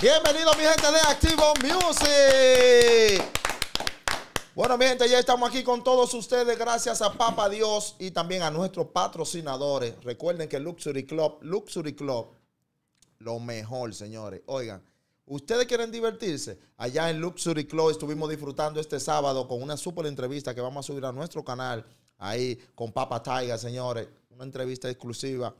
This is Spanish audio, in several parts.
Bienvenidos mi gente de Activo Music. Bueno, mi gente, ya estamos aquí con todos ustedes gracias a Papa Dios y también a nuestros patrocinadores. Recuerden que Luxury Club, Luxury Club, lo mejor, señores. Oigan, ¿ustedes quieren divertirse? Allá en Luxury Club estuvimos disfrutando este sábado con una super entrevista que vamos a subir a nuestro canal ahí con Papa Taiga, señores. Una entrevista exclusiva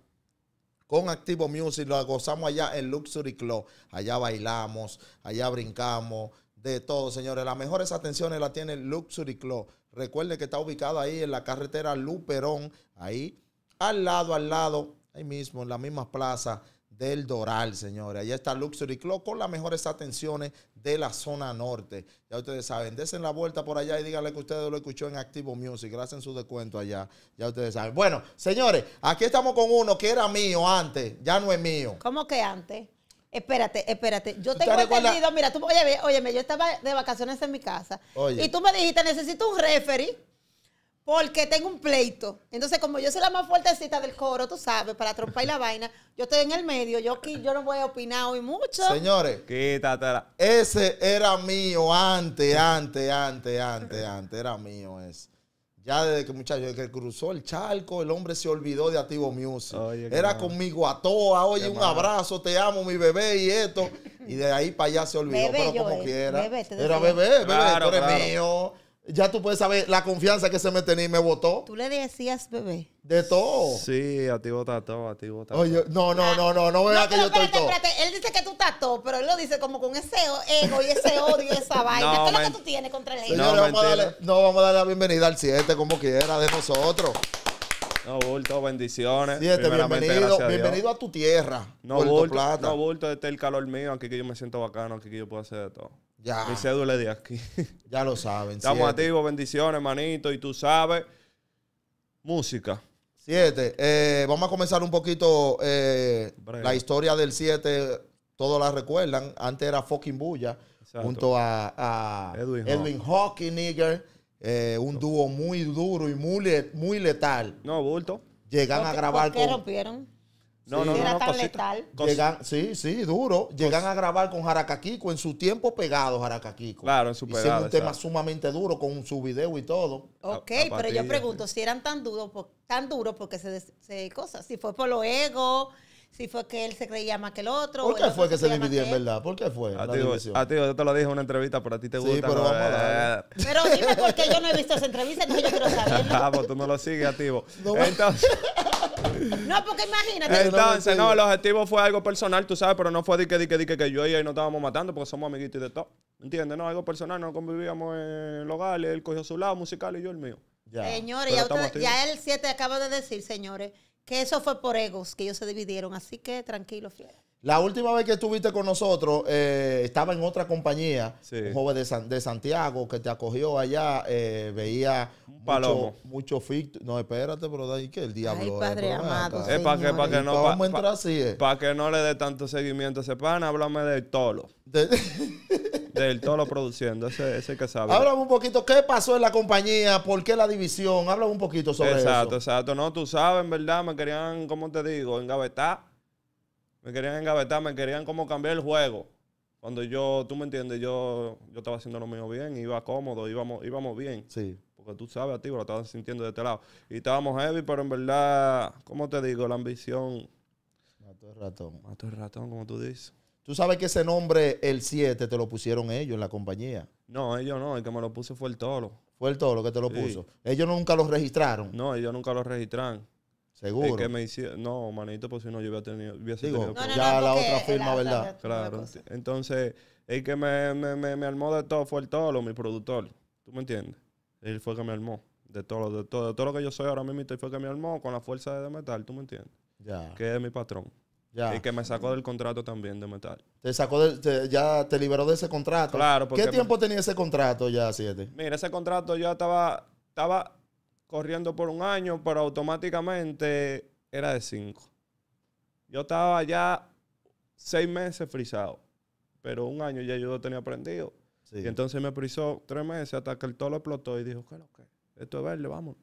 con Activo Music. Lo gozamos allá en Luxury Club. Allá bailamos, allá brincamos, de todo, señores. Las mejores atenciones las tiene Luxury Club. Recuerde que está ubicado ahí en la carretera Luperón, ahí al lado, al lado, ahí mismo, en la misma plaza del Doral, señores. Allá está Luxury Club con las mejores atenciones de la zona norte. Ya ustedes saben, desen la vuelta por allá y díganle que ustedes lo escuchó en Activo Music. Gracias en su descuento allá. Ya ustedes saben. Bueno, señores, aquí estamos con uno que era mío antes, ya no es mío. ¿Cómo que antes? Espérate, espérate. Yo tengo entendido, mira, tú, oye, óyeme, yo estaba de vacaciones en mi casa oye. y tú me dijiste, necesito un referee porque tengo un pleito. Entonces, como yo soy la más fuertecita del coro, tú sabes, para trompar la vaina, yo estoy en el medio, yo aquí, yo no voy a opinar hoy mucho. Señores, quítatela. Ese era mío antes, antes, antes, antes, antes, era mío eso. Ya desde que muchachos, que cruzó el charco, el hombre se olvidó de Activo Music. Era conmigo a toa, oye, un abrazo, te amo, mi bebé y esto. Y de ahí para allá se olvidó, pero como quiera. Bebé, Era bebé, bebé, mío ya tú puedes saber la confianza que se me tenía y me votó. Tú le decías, bebé. De todo. Sí, a ti vota todo, a ti vota todo. no, no, no, no, no vea que yo espérate, estoy todo. Espérate, él dice que tú estás todo, pero él lo dice como con ese ego y ese odio y esa vaina. No, ¿Qué es lo que tú tienes contra el ego? No, vamos a darle, no, vamos a darle la bienvenida al 7 como quiera de nosotros. No, Bulto, bendiciones. Este, bienvenido, a bienvenido a, tu tierra. No, Puerto Bulto, Plata. no, Bulto, este es el calor mío, aquí que yo me siento bacano, aquí que yo puedo hacer de todo. Ya. Mi cédula de aquí. ya lo saben. Estamos activos, bendiciones, manito, y tú sabes, música. Siete, eh, vamos a comenzar un poquito eh, la historia del siete, todos la recuerdan, antes era fucking bulla. junto a, Edwin, Edwin Hawking, nigger. Eh, un dúo muy duro y muy, muy letal. No, bulto. Llegan a grabar ¿por qué rompieron? No, sí. no, Era tan letal. Llegan, sí, sí, duro. Llegan a grabar con Jaracaquico en su tiempo pegado Jaracaquico. Claro, en su pegado. un tema sumamente duro con su video y todo. Ok, pero yo pregunto, si eran tan duros, tan duros porque se, se cosas, si fue por lo ego, si fue que él se creía más que el otro. ¿Por qué fue que se, dividía en verdad? ¿Por qué fue? A ti, yo te lo dije en una entrevista, pero a ti te gusta. Sí, pero vamos a ver. Ah. Pero dime por qué yo no he visto esa entrevista, entonces yo quiero saber Ah, pues tú no lo sigues, activo. No, entonces. No, porque imagínate. Entonces, no, el objetivo fue algo personal, tú sabes, pero no fue de que, de que, que, yo y él no estábamos matando porque somos amiguitos y de todo. ¿Entiendes? No, algo personal, no convivíamos en el hogar, él cogió su lado musical y yo el mío. Ya. Señores, ya, él ya te acaba de decir, señores, que eso fue por egos, que ellos se dividieron. Así que tranquilo, fiel. La última vez que estuviste con nosotros, eh, estaba en otra compañía, un joven de, Santiago que te acogió allá, eh, veía mucho, mucho No, espérate, pero de ahí que el diablo. Ay, padre amado. Eh, para que, no, para que no le dé tanto seguimiento a ese pan, háblame del tolo. del tolo produciendo, ese, ese que sabe. Háblame un poquito, ¿qué pasó en la compañía? ¿Por qué la división? Háblame un poquito sobre eso. Exacto, exacto. No, tú sabes, en verdad, me querían, como te digo, engavetar me querían engavetar, me querían como cambiar el juego. Cuando yo, tú me entiendes, yo, yo estaba haciendo lo mío bien, iba cómodo, íbamos, íbamos bien. Sí. Porque tú sabes, a ti, lo estaba sintiendo de este lado. Y estábamos heavy, pero en verdad, ¿cómo te digo? La ambición. Mató el ratón. Mató el ratón, como tú dices. Tú sabes que ese nombre, el 7, te lo pusieron ellos en la compañía. No, ellos no, el que me lo puso fue el toro. Fue el tolo que te lo puso. Ellos nunca lo registraron. No, ellos nunca lo registraron. Seguro. me hicieron. no, manito, pues si no, yo hubiera tenido. ya la otra firma, ¿verdad? claro. Entonces, el que me, me, armó de todo fue el Tolo, mi productor. ¿Tú me entiendes? Él fue que me armó. De todo, de todo, todo lo que yo soy ahora mismo, y fue que me armó con la fuerza de metal, ¿tú me entiendes? Ya. Que es mi patrón. Ya. Y que me sacó del contrato también de metal. Te sacó del, ya te liberó de ese contrato. Claro, ¿Qué tiempo tenía ese contrato ya, siete? Mira, ese contrato ya estaba, estaba corriendo por un año, pero automáticamente era de cinco. Yo estaba ya seis meses frisado, pero un año ya yo lo tenía aprendido. Y entonces me frisó tres meses hasta que el todo lo explotó y dijo, ¿qué lo que? Esto es verde, vamos.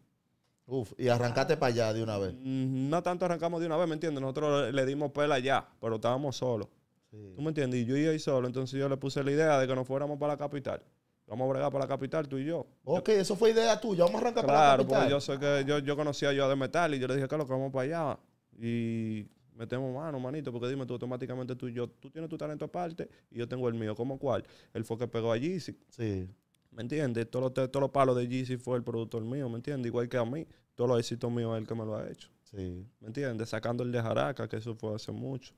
Uf, y arrancaste para allá de una vez. Mm, no tanto arrancamos de una vez, ¿me entiendes? Nosotros le dimos pela allá, pero estábamos solos. ¿Tú me entiendes? Y yo iba ahí solo, entonces yo le puse la idea de que nos fuéramos para la capital. Vamos a bregar para la capital, tú y yo. Ok, eso fue idea tuya. Vamos a arrancar para la capital. Claro, yo sé que yo, yo conocía yo a de metal y yo le dije, Carlos, que vamos para allá. Y metemos mano, manito, porque dime tú, automáticamente tú y yo, tú tienes tu talento aparte y yo tengo el mío. ¿Cómo cuál? Él fue que pegó a Yeezy. Sí. ¿Me entiendes? Todos los, todos los palos de Yeezy fue el productor mío, ¿me entiendes? Igual que a mí. Todos los éxitos míos es el que me lo ha hecho. Sí. ¿Me entiendes? Sacando el de Jaraca, que eso fue hace mucho.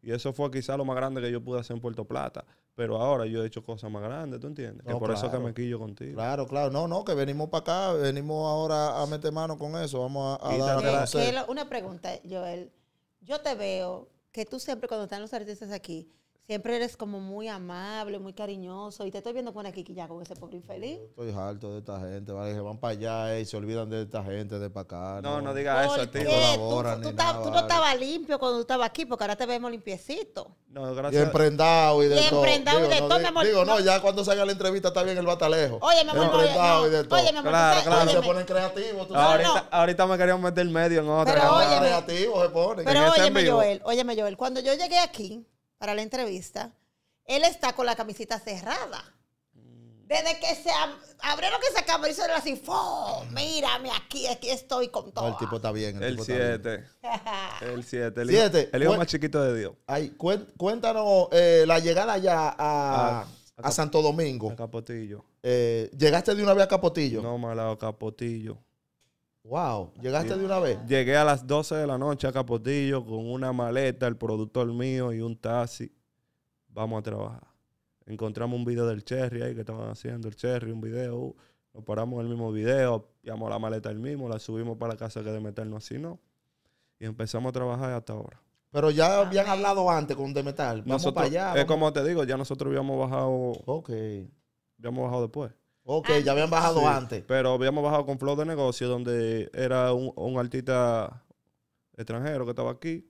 Y eso fue quizá lo más grande que yo pude hacer en Puerto Plata. Pero ahora yo he hecho cosas más grandes, ¿tú entiendes? por eso que me quillo contigo. Claro, claro. No, no, que venimos para acá, venimos ahora a meter mano con eso. Vamos a, a dar a Una pregunta, Joel. Yo te veo que tú siempre cuando están los artistas aquí, Siempre eres como muy amable, muy cariñoso. Y te estoy viendo con aquí ya con ese pobre infeliz. estoy harto de esta gente, van para allá y se olvidan de esta gente de para acá. No, no, digas eso, a Tú, tú, no estabas limpio cuando tú estabas aquí, porque ahora te vemos limpiecito. No, gracias. Y emprendado y de todo. y Emprendado y de todo, mi Digo, no, ya cuando salga la entrevista está bien el batalejo. Oye, mi amor. Emprendado y de todo. Oye, mi amor. Claro, claro. Se ponen creativos. Ahorita, me querían meter medio en otra. Pero oye, se ponen. Pero óyeme, Joel. Óyeme, Joel. Cuando yo llegué aquí para la entrevista, él está con la camisita cerrada. Desde que se ab abrieron que se cámara así, ¡fo! Mírame aquí, aquí estoy con todo. el tipo está bien. El 7. El 7. El, 7. el, hijo más chiquito de Dios. Ay, cuéntanos eh, la llegada ya a, ah, Santo Domingo. Capotillo. Eh, ¿Llegaste de una vez a Capotillo? No, malado, Capotillo. Wow, llegaste de una vez. Llegué a las 12 de la noche a Capotillo con una maleta, el productor mío y un taxi. Vamos a trabajar. Encontramos un video del Cherry ahí que estaban haciendo el Cherry, un video. Uh, nos paramos en el mismo video, pillamos la maleta el mismo, la subimos para la casa que de meternos así, ¿no? Y empezamos a trabajar hasta ahora. Pero ya ah, habían hablado antes con de Vamos nosotros, para allá. Es como te digo, ya nosotros habíamos bajado. Ok. Habíamos bajado después. Ok, ah, ya habían bajado antes. Pero habíamos bajado con Flow de Negocio, donde era un, artista extranjero que estaba aquí.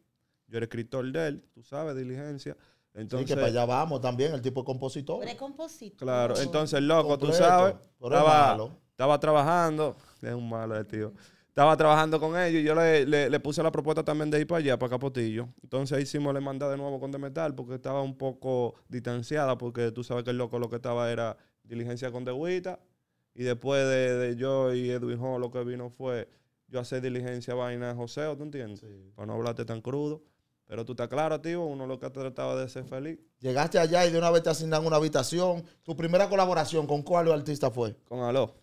Yo era escritor de él, tú sabes, diligencia. Entonces, sí, que para allá vamos también, el tipo de compositor. Pero compositor. Claro, entonces, loco, tú sabes, estaba, trabajando. Es un malo el tío estaba trabajando con ellos y yo le, puse la propuesta también de ir para allá, para Capotillo. Entonces ahí le manda de nuevo con de Metal porque estaba un poco distanciada porque tú sabes que el loco lo que estaba era diligencia con Dewita. Y después de, yo y Edwin Hall, lo que vino fue yo hacer diligencia vaina José, ¿tú entiendes? Para no hablarte tan crudo. Pero tú estás claro, tío, uno lo que trataba de ser feliz. Llegaste allá y de una vez te asignan una habitación. ¿Tu primera colaboración con cuál artista fue? Con Aló.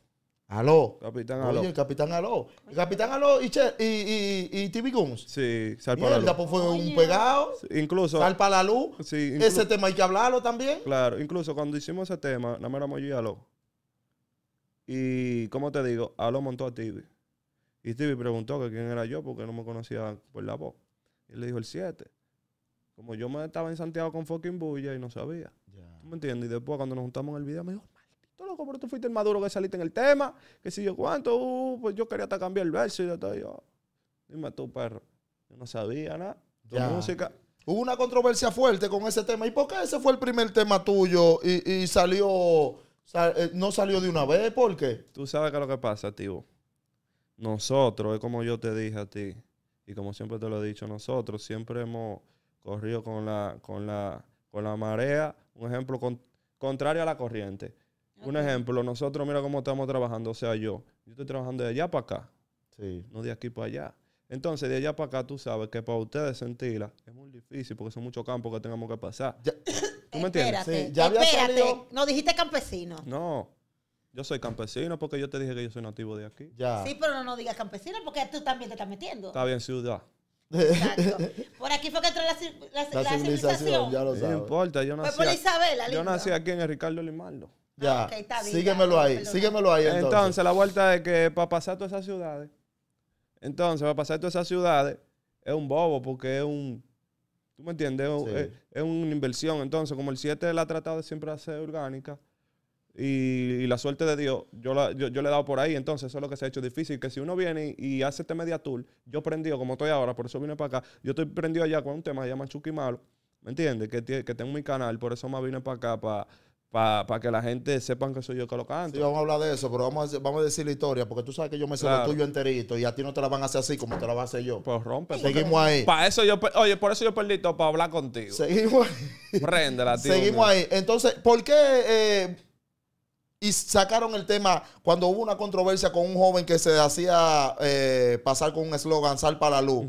Aló. Capitán Aló. Capitán Aló. El Capitán Aló y, che, y, y, y, Guns. Sí, Salpa la Luz. Pues fue un pegado. incluso. Salpa la Luz. Sí, ese tema hay que hablarlo también. Claro, incluso cuando hicimos ese tema, nada más yo y Aló. Y, ¿cómo te digo? Aló montó a TV. Y TV preguntó que quién era yo porque no me conocía por la voz. Y le dijo el 7. Como yo me estaba en Santiago con fucking bulla y no sabía. ¿Tú me entiendes? Y después cuando nos juntamos en el video mejor pero tú fuiste el maduro que saliste en el tema, que si yo cuánto, uh, pues yo quería hasta cambiar el verso y yo te dime tú, perro, yo no sabía nada. Tu música. Hubo una controversia fuerte con ese tema. ¿Y por qué ese fue el primer tema tuyo y, salió, eh, no salió de una vez? porque Tú sabes que lo que pasa, tío. Nosotros, es como yo te dije a ti, y como siempre te lo he dicho, nosotros siempre hemos corrido con la, con la, con la marea, un ejemplo contrario a la corriente. Un ejemplo, nosotros mira cómo estamos trabajando, o sea, yo, yo estoy trabajando de allá para acá, sí. no de aquí para allá. Entonces, de allá para acá, tú sabes que para ustedes sentirla es muy difícil porque son muchos campos que tengamos que pasar. ¿Tú me entiendes? Espérate, No dijiste campesino. No. Yo soy campesino porque yo te dije que yo soy nativo de aquí. Sí, pero no, no digas campesino porque tú también te estás metiendo. Está bien, ciudad. Exacto. Por aquí fue que entró la, civilización. No importa, yo nací. yo nací aquí en el Ricardo Limardo. Ya. síguemelo ahí, síguemelo ahí. Entonces. la vuelta es que para pasar todas esas ciudades, entonces para pasar todas esas ciudades es un bobo porque es un, ¿tú me entiendes? Es, una inversión. Entonces, como el 7 la ha tratado de siempre hacer orgánica y, la suerte de Dios, yo, yo, le he dado por ahí, entonces eso es lo que se ha hecho difícil, que si uno viene y, hace este media tour, yo prendido como estoy ahora, por eso vine para acá, yo estoy prendido allá con un tema que se llama ¿me entiendes? Que, que tengo mi canal, por eso más vine para acá, para para que la gente sepan que soy yo que lo Sí, vamos a hablar de eso, pero vamos a, vamos a decir la historia, porque tú sabes que yo me sé lo tuyo enterito y a ti no te la van a hacer así como te la va a hacer yo. Pues rompe. Seguimos ahí. eso yo, oye, por eso yo perdí todo, para hablar contigo. Seguimos ahí. Réndela, tío. Seguimos ahí. Entonces, ¿por qué eh, y sacaron el tema cuando hubo una controversia con un joven que se hacía eh, pasar con un eslogan, sal para la luz?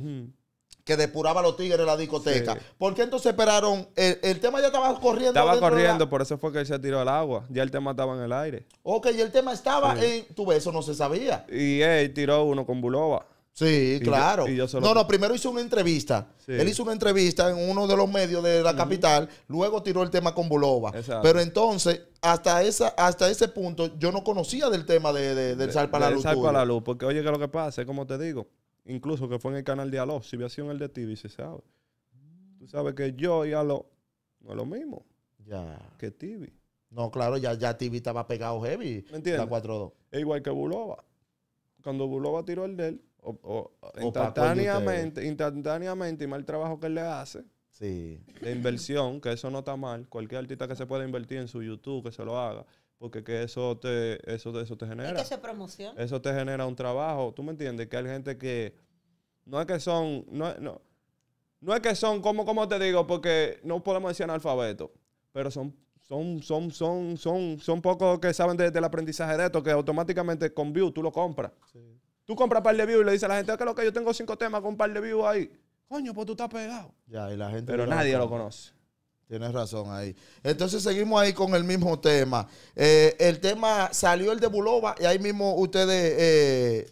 que depuraba los tigres en la discoteca. Porque ¿Por qué entonces esperaron? El, tema ya estaba corriendo. Estaba corriendo, por eso fue que él se tiró al agua. Ya el tema estaba en el aire. Ok, y el tema estaba en. Tú ves, eso no se sabía. Y él tiró uno con Bulova. Sí, claro. No, no, primero hizo una entrevista. Él hizo una entrevista en uno de los medios de la capital, luego tiró el tema con Bulova. Pero entonces, hasta, esa, hasta ese punto, yo no conocía del tema de, del Sal para la Luz. Sal para la Luz, porque oye, que lo que pasa es como te digo incluso que fue en el canal de Aló, si había sido en el de TV, se sabe. Tú sabes que yo y Aló no es lo mismo ya. que TV. No, claro, ya, ya TV estaba pegado heavy. ¿Me entiendes? La 4 Es igual que Bulova. Cuando Bulova tiró el de él, o, instantáneamente, instantáneamente, y mal trabajo que él le hace, sí. de inversión, que eso no está mal, cualquier artista que se pueda invertir en su YouTube, que se lo haga, porque que eso te eso eso te genera. Es que Eso te genera un trabajo, ¿tú me entiendes? Que hay gente que no es que son no no no es que son como como te digo, porque no podemos decir analfabeto, pero son son, son, son, son, son pocos que saben de, del aprendizaje de esto, que automáticamente con view tú lo compras. Tú compras par de views y le dices a la gente, "Es lo que yo tengo cinco temas con un par de views ahí. Coño, pues tú estás pegado. Ya, y la gente Pero nadie lo conoce. Tienes razón ahí. Entonces seguimos ahí con el mismo tema. Eh, el tema salió el de Buloba y ahí mismo ustedes... Eh,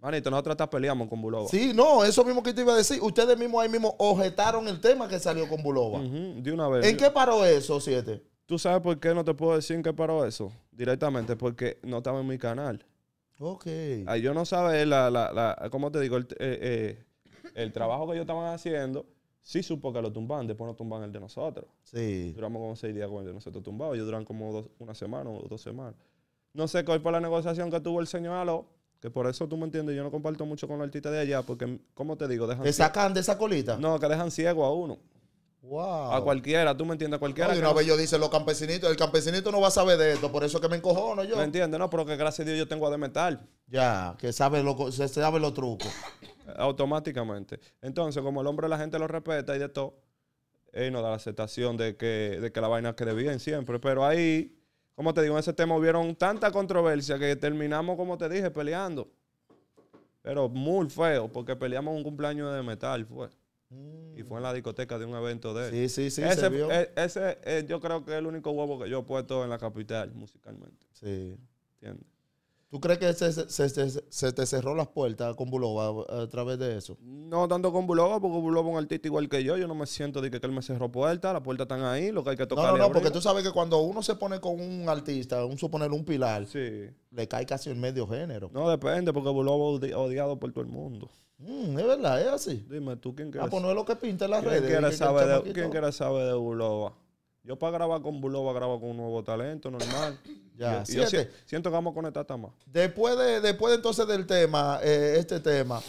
Manito, nosotros hasta peleamos con Buloba. Sí, no, eso mismo que te iba a decir. Ustedes mismos ahí mismo objetaron el tema que salió con Buloba. de una vez. ¿En qué paró eso, siete? ¿Tú sabes por qué no te puedo decir en qué paró eso? Directamente, porque no estaba en mi canal. Ok. Ay, yo no sabía la, la, la, ¿cómo te digo? El, eh, el trabajo que ellos estaban haciendo sí supo que lo tumban, después no tumban el de nosotros. Sí. Duramos como seis días con el de nosotros tumbado. Ellos duran como dos, una semana o dos semanas. No sé, que hoy por la negociación que tuvo el señor Aló. que por eso tú me entiendes, yo no comparto mucho con la artistas de allá, porque, como te digo, dejan. ¿Te sacan de esa colita? No, que dejan ciego a uno. A cualquiera, tú me entiendes, cualquiera. una vez yo dice, los campesinitos, el campesinito no va a saber de esto, por eso es que me encojono yo. ¿Me entiendes? No, pero que gracias a Dios yo tengo a metal. Ya, que sabe lo, se sabe los trucos. Automáticamente. Entonces, como el hombre la gente lo respeta y de todo, él nos da la aceptación de que, la vaina quede bien siempre. Pero ahí, como te digo, en ese tema hubieron tanta controversia que terminamos, como te dije, peleando. Pero muy feo, porque peleamos un cumpleaños de metal, fue. Mm. Y fue en la discoteca de un evento de él. Sí, sí, sí. Ese, se eh, eh, yo creo que es el único huevo que yo he puesto en la capital musicalmente. Sí. ¿Entiendes? ¿Tú crees que se, te cerró las puertas con Buloba eh, a, través de eso? No tanto con Buloba, porque Buloba es un artista igual que yo. Yo no me siento de que, él me cerró puertas, las puertas están ahí, lo que hay que tocar. No, no, no, porque tú sabes que cuando uno se pone con un artista, un suponer un pilar, sí. le cae casi el medio género. No, depende, porque Buloba es odiado por todo el mundo. Mm, es verdad, es así. Dime tú, ¿quién quieres? Ah, pues no es lo que pinta en las ¿Quién Quiere de, ¿Quién quiere saber de Buloba? Yo para grabar con Buloba, grabo con un nuevo talento, normal. ya, siento que vamos a conectar hasta más. Después, después entonces del tema, eh, este tema,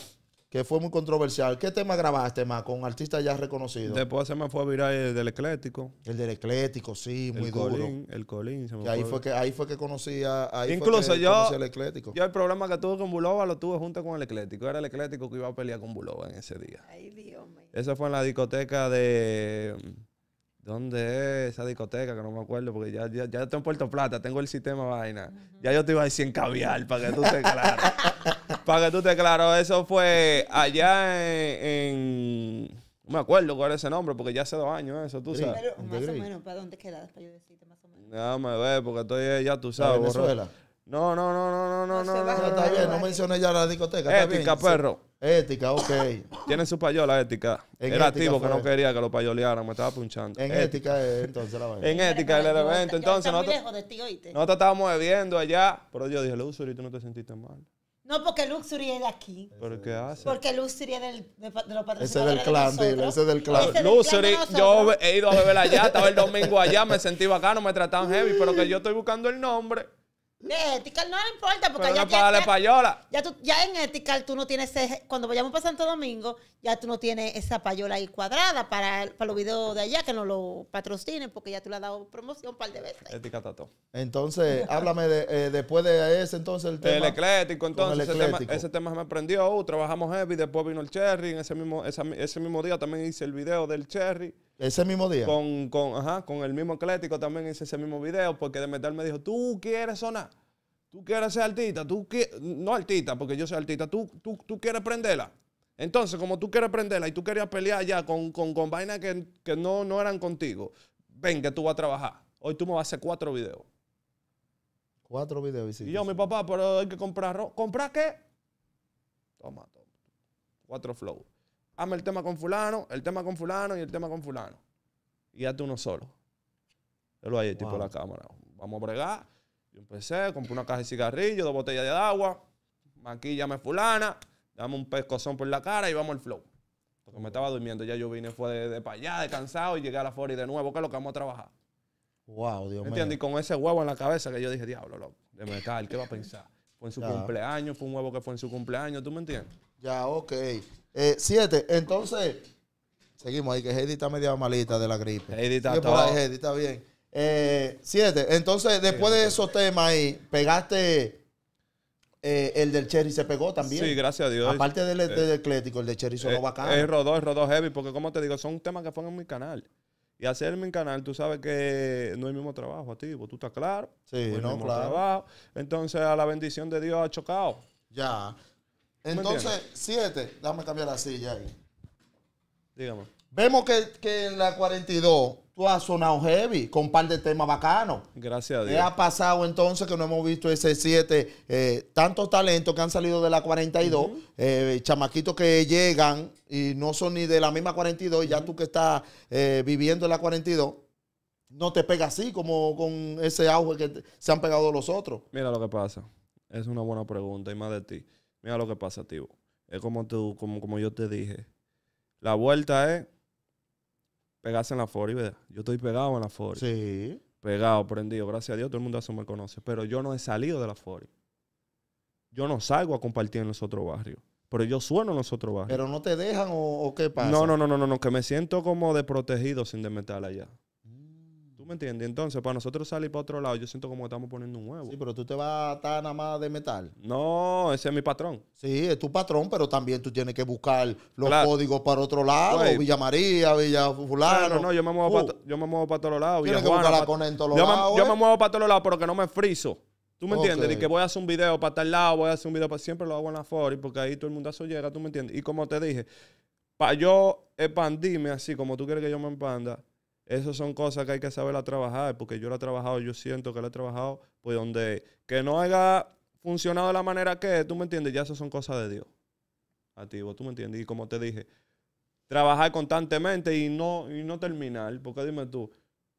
que fue muy controversial. ¿Qué tema grabaste más con artistas ya reconocidos? Después se me fue a virar el del Eclético. El del Eclético, sí, muy el duro. Colín, el Colín se ahí fue, que ahí fue que conocía ahí Incluso yo el Eclético. Yo el problema que tuve con Bulova lo tuve junto con el Eclético. Era el Eclético que iba a pelear con Bulova en ese día. Ay, Dios mío. Eso fue en la discoteca de ¿Dónde es esa discoteca? Que no me acuerdo, porque ya, ya, ya estoy en Puerto Plata, tengo el sistema vaina. Ya yo te iba a decir en caviar, para que tú te claro. para que tú te claro. Eso fue allá en, No me acuerdo cuál es ese nombre, porque ya hace dos años eso, tú sabes. Pero más o menos, ¿para dónde quedas? Para yo decirte más o menos. No, me ve, porque estoy ya, tú sabes. No, no, no, no, no, no, no. no, mencioné ya la discoteca. Ética, perro. Ética, ok. Tiene su payola ética. era activo que no pues. quería que lo payolearan, me estaba punchando. En ética, es eh, entonces la vaina. En ética el evento. Entonces, No nosotros estábamos bebiendo allá, pero yo dije, Luxury, tú no te sentiste mal. No, porque Luxury es de aquí. ¿Pero qué hace? Porque Luxury es del, de, de los patrocinadores Ese es del clan, dile, ese es del clan. Luxury, yo he ido a beber allá, estaba el domingo allá, me sentí bacano, me trataban heavy, pero que yo estoy buscando el nombre. De ética, no le importa, porque ya. para payola. Ya, ya en ética tú no tienes. cuando vayamos para Santo Domingo, ya tú no tienes esa payola ahí cuadrada para, para los videos de allá que no lo patrocinen, porque ya tú le has dado promoción un par de veces. Ética Entonces, háblame de, eh, después de ese entonces el tema. El eclético, entonces. Ese, tema, ese, me aprendió uh, trabajamos heavy, después vino el cherry. En ese mismo, ese mismo día también hice el video del cherry. Ese mismo día. Con, con, el mismo Atlético también hice ese mismo video porque de metal me dijo, tú quieres sonar, tú quieres ser artista, tú no artista, porque yo soy artista, tú, tú, tú quieres prenderla. Entonces, como tú quieres prenderla y tú querías pelear ya con, con, con vainas que, no, no eran contigo, ven que tú vas a trabajar. Hoy tú me vas a hacer cuatro videos. Cuatro videos. y Y yo, mi papá, pero hay que comprar ¿Comprar qué? Toma, toma. Cuatro flow hazme el tema con fulano, el tema con fulano y el tema con fulano. Y hazte uno solo. Yo lo ahí, tipo la cámara. Vamos a bregar. Yo empecé, compré una caja de cigarrillos, dos botellas de agua, maquillame fulana, dame un pescozón por la cara y vamos al flow. Porque me estaba durmiendo, ya yo vine, fue de, de para allá, descansado, y llegué a la y de nuevo, que es lo que vamos a trabajar. Wow, Dios mío. ¿Entiendes? Y con ese huevo en la cabeza que yo dije, diablo, loco, de metal, ¿qué va a pensar? Fue en su cumpleaños, fue un huevo que fue en su cumpleaños, ¿tú me entiendes? Ya, ok. Eh, siete, entonces, seguimos ahí, que Heidi está media malita de la gripe. Heidi está, bien. Eh, siete, entonces, después de esos temas ahí, pegaste... Eh, el del Cherry se pegó también. Sí, gracias a Dios. Aparte del, el de Cherry sonó a bacán. Es rodó, es rodó heavy, porque como te digo, son temas que fueron en mi canal. Y hacer en mi canal, tú sabes que no es el mismo trabajo a ti, pues tú estás claro. Sí, no, claro. Entonces, a la bendición de Dios ha chocado. Ya. Entonces, siete, déjame cambiar la silla ahí. Dígame. Vemos que, en la 42 tú has sonado heavy con un par de temas bacanos. Gracias a Dios. ¿Qué ha pasado entonces que no hemos visto ese siete eh, tantos talentos que han salido de la 42, eh, chamaquitos que llegan y no son ni de la misma 42, y ya tú que estás eh, viviendo en la 42, no te pega así como con ese auge que se han pegado los otros. Mira lo que pasa. Es una buena pregunta y más de ti. Mira lo que pasa, tío. Es como, tú, como, como yo te dije. La vuelta es pegarse en la fori, ¿verdad? Yo estoy pegado en la fori. Sí. Pegado, prendido. Gracias a Dios, todo el mundo eso me conoce. Pero yo no he salido de la fori. Yo no salgo a compartir en los otros barrios. Pero yo sueno en los otros barrios. ¿Pero no te dejan o, qué pasa? No, no, no, no, no, que me siento como desprotegido sin desmetal allá. ¿Tú me entiendes? Entonces, para nosotros salir para otro lado, yo siento como que estamos poniendo un huevo. Sí, pero tú te vas a estar nada más de metal. No, ese es mi patrón. Sí, es tu patrón, pero también tú tienes que buscar los códigos para otro lado. Villa María, Villa Fulano. No, no, yo me muevo, para, yo me muevo para todos lados. Tienes que buscar la en todos yo lados. Me, yo me ¿eh? muevo para todos lados, pero que no me friso. ¿Tú me entiendes? Y que voy a hacer un video para tal lado, voy a hacer un video para... Siempre lo hago en la Fori porque ahí todo el mundazo llega, ¿tú me entiendes? Y como te dije, para yo expandirme así como tú quieres que yo me expanda, esas son cosas que hay que saberla trabajar, porque yo la he trabajado, yo siento que la he trabajado, pues donde que no haya funcionado de la manera que, tú me entiendes, ya esas son cosas de Dios. Activo, tú me entiendes. Y como te dije, trabajar constantemente y no, y no terminar, porque dime tú,